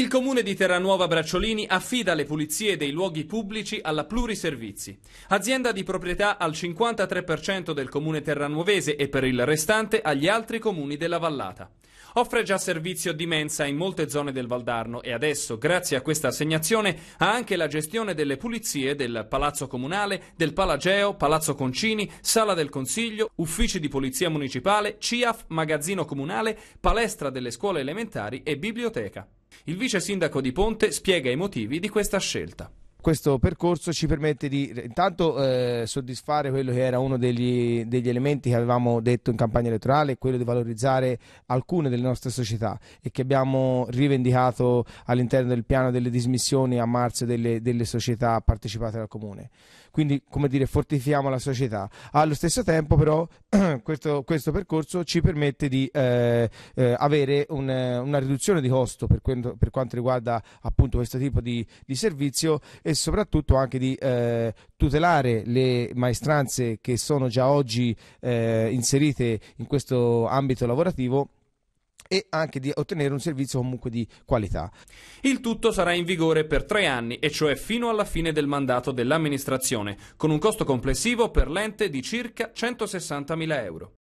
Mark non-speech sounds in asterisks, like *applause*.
Il comune di Terranuova Bracciolini affida le pulizie dei luoghi pubblici alla Pluriservizi, azienda di proprietà al 53% del comune terranuovese e per il restante agli altri comuni della vallata. Offre già servizio di mensa in molte zone del Valdarno e adesso, grazie a questa assegnazione, ha anche la gestione delle pulizie del Palazzo Comunale, del Palageo, Palazzo Concini, Sala del Consiglio, Uffici di Polizia Municipale, CIAF, Magazzino Comunale, Palestra delle Scuole Elementari e Biblioteca. Il vice sindaco di Ponte spiega i motivi di questa scelta questo percorso ci permette di intanto eh, soddisfare quello che era uno degli, degli, elementi che avevamo detto in campagna elettorale, quello di valorizzare alcune delle nostre società e che abbiamo rivendicato all'interno del piano delle dismissioni a marzo delle, delle società partecipate dal comune. Quindi, come dire, fortifichiamo la società. Allo stesso tempo, però, *clears throat* questo, questo, percorso ci permette di eh, eh, avere un, una riduzione di costo per, per, quanto riguarda appunto questo tipo di, di servizio e soprattutto anche di eh, tutelare le maestranze che sono già oggi eh, inserite in questo ambito lavorativo e anche di ottenere un servizio comunque di qualità. Il tutto sarà in vigore per tre anni, e cioè fino alla fine del mandato dell'amministrazione, con un costo complessivo per l'ente di circa 160.000 euro.